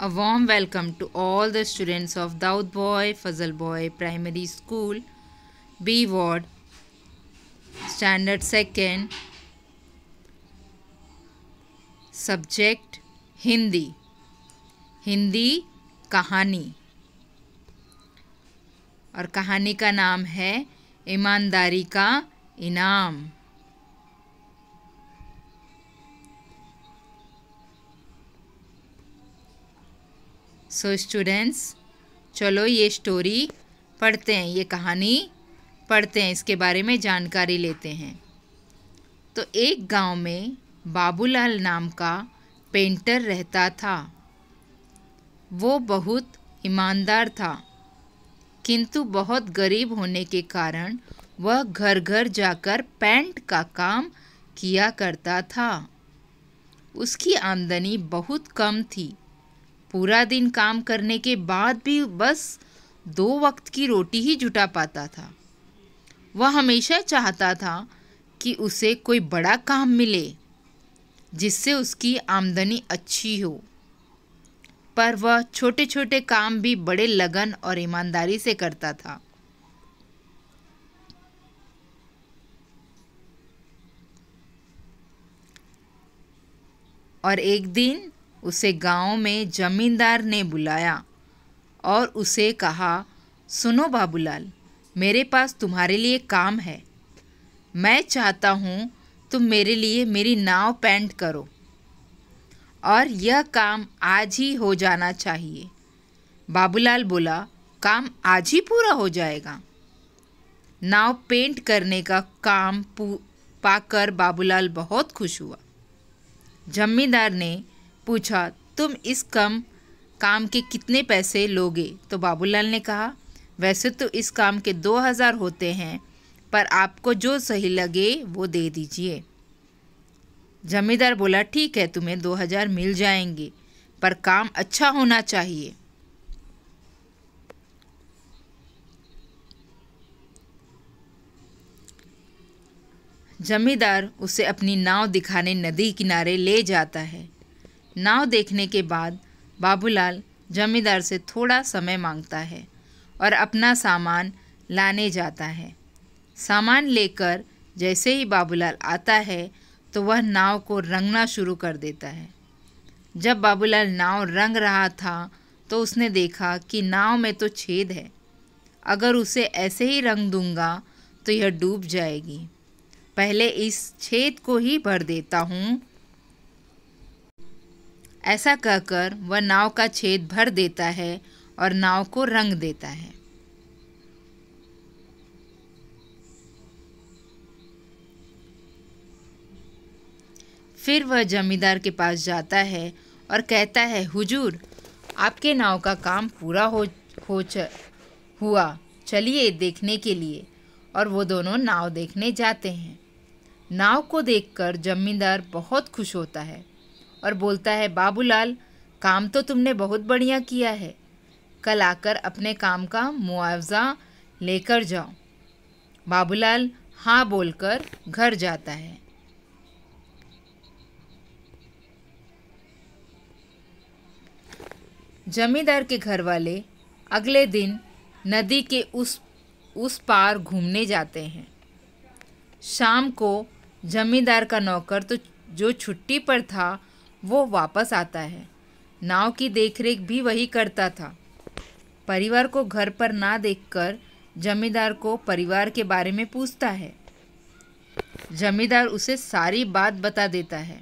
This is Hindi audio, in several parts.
A warm welcome to all the students of Daud Boy Fazal Boy Primary School, B Ward, Standard 2 Subject Hindi, Hindi kahani aur kahani ka naam hai imandari ka inaam so so, students चलो ये स्टोरी पढ़ते हैं ये कहानी पढ़ते हैं इसके बारे में जानकारी लेते हैं तो एक गांव में बाबूलाल नाम का पेंटर रहता था वो बहुत ईमानदार था किंतु बहुत गरीब होने के कारण वह घर घर जाकर पेंट का काम किया करता था उसकी आमदनी बहुत कम थी पूरा दिन काम करने के बाद भी बस दो वक्त की रोटी ही जुटा पाता था वह हमेशा चाहता था कि उसे कोई बड़ा काम मिले जिससे उसकी आमदनी अच्छी हो पर वह छोटे छोटे काम भी बड़े लगन और ईमानदारी से करता था और एक दिन उसे गांव में जमींदार ने बुलाया और उसे कहा सुनो बाबूलाल मेरे पास तुम्हारे लिए काम है मैं चाहता हूँ तुम मेरे लिए मेरी नाव पेंट करो और यह काम आज ही हो जाना चाहिए बाबूलाल बोला काम आज ही पूरा हो जाएगा नाव पेंट करने का काम पाकर बाबूलाल बहुत खुश हुआ जमींदार ने पूछा तुम इस कम काम के कितने पैसे लोगे तो बाबूलाल ने कहा वैसे तो इस काम के दो हज़ार होते हैं पर आपको जो सही लगे वो दे दीजिए जमींदार बोला ठीक है तुम्हें दो हज़ार मिल जाएंगे पर काम अच्छा होना चाहिए जमींदार उसे अपनी नाव दिखाने नदी किनारे ले जाता है नाव देखने के बाद बाबूलाल जमींदार से थोड़ा समय मांगता है और अपना सामान लाने जाता है सामान लेकर जैसे ही बाबूलाल आता है तो वह नाव को रंगना शुरू कर देता है जब बाबूलाल नाव रंग रहा था तो उसने देखा कि नाव में तो छेद है अगर उसे ऐसे ही रंग दूंगा तो यह डूब जाएगी पहले इस छेद को ही भर देता हूँ ऐसा कहकर वह नाव का छेद भर देता है और नाव को रंग देता है फिर वह जमींदार के पास जाता है और कहता है हुजूर आपके नाव का काम पूरा हो हो च, हुआ चलिए देखने के लिए और वो दोनों नाव देखने जाते हैं नाव को देखकर जमींदार बहुत खुश होता है और बोलता है बाबूलाल काम तो तुमने बहुत बढ़िया किया है कल आकर अपने काम का मुआवजा लेकर जाओ बाबूलाल हाँ बोलकर घर जाता है जमींदार के घर वाले अगले दिन नदी के उस उस पार घूमने जाते हैं शाम को जमींदार का नौकर तो जो छुट्टी पर था वो वापस आता है नाव की देखरेख भी वही करता था परिवार को घर पर ना देखकर जमींदार को परिवार के बारे में पूछता है जमींदार उसे सारी बात बता देता है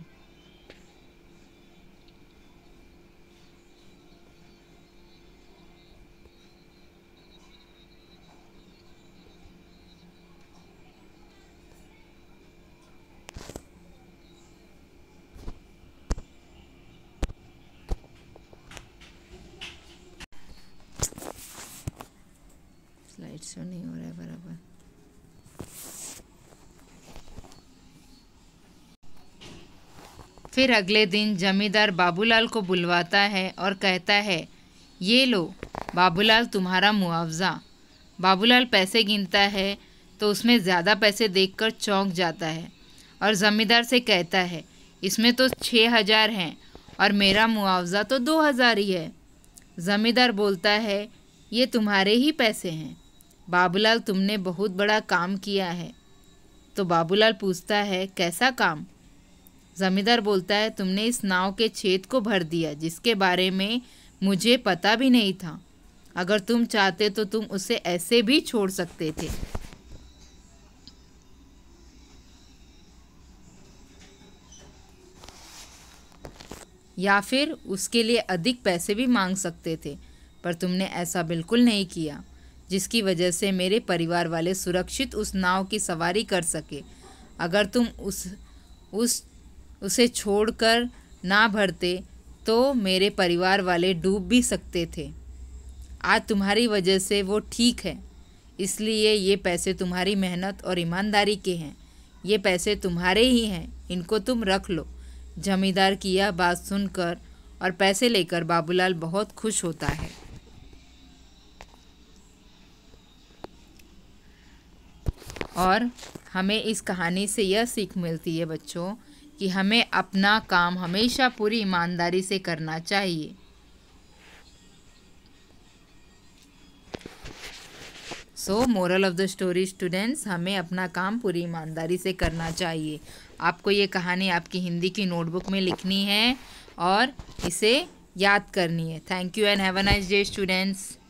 लाइट शो नहीं हो रहा है बराबर फिर अगले दिन जमींदार बाबूलाल को बुलवाता है और कहता है ये लो बाबूलाल तुम्हारा मुआवजा बाबूलाल पैसे गिनता है तो उसमें ज़्यादा पैसे देखकर चौंक जाता है और ज़मींदार से कहता है इसमें तो छः हज़ार हैं और मेरा मुआवजा तो दो हज़ार ही है ज़मींदार बोलता है ये तुम्हारे ही पैसे हैं बाबूलाल तुमने बहुत बड़ा काम किया है तो बाबूलाल पूछता है कैसा काम जमींदार बोलता है तुमने इस नाव के छेद को भर दिया जिसके बारे में मुझे पता भी नहीं था अगर तुम चाहते तो तुम उसे ऐसे भी छोड़ सकते थे या फिर उसके लिए अधिक पैसे भी मांग सकते थे पर तुमने ऐसा बिल्कुल नहीं किया जिसकी वजह से मेरे परिवार वाले सुरक्षित उस नाव की सवारी कर सके अगर तुम उस उस उसे छोड़कर ना भरते तो मेरे परिवार वाले डूब भी सकते थे आज तुम्हारी वजह से वो ठीक है इसलिए ये पैसे तुम्हारी मेहनत और ईमानदारी के हैं ये पैसे तुम्हारे ही हैं इनको तुम रख लो जमींदार की यह बात सुनकर और पैसे लेकर बाबूलाल बहुत खुश होता है और हमें इस कहानी से यह सीख मिलती है बच्चों कि हमें अपना काम हमेशा पूरी ईमानदारी से करना चाहिए so moral of the story students हमें अपना काम पूरी ईमानदारी से करना चाहिए आपको ये कहानी आपकी हिंदी की नोटबुक में लिखनी है और इसे याद करनी है thank you and have a nice day students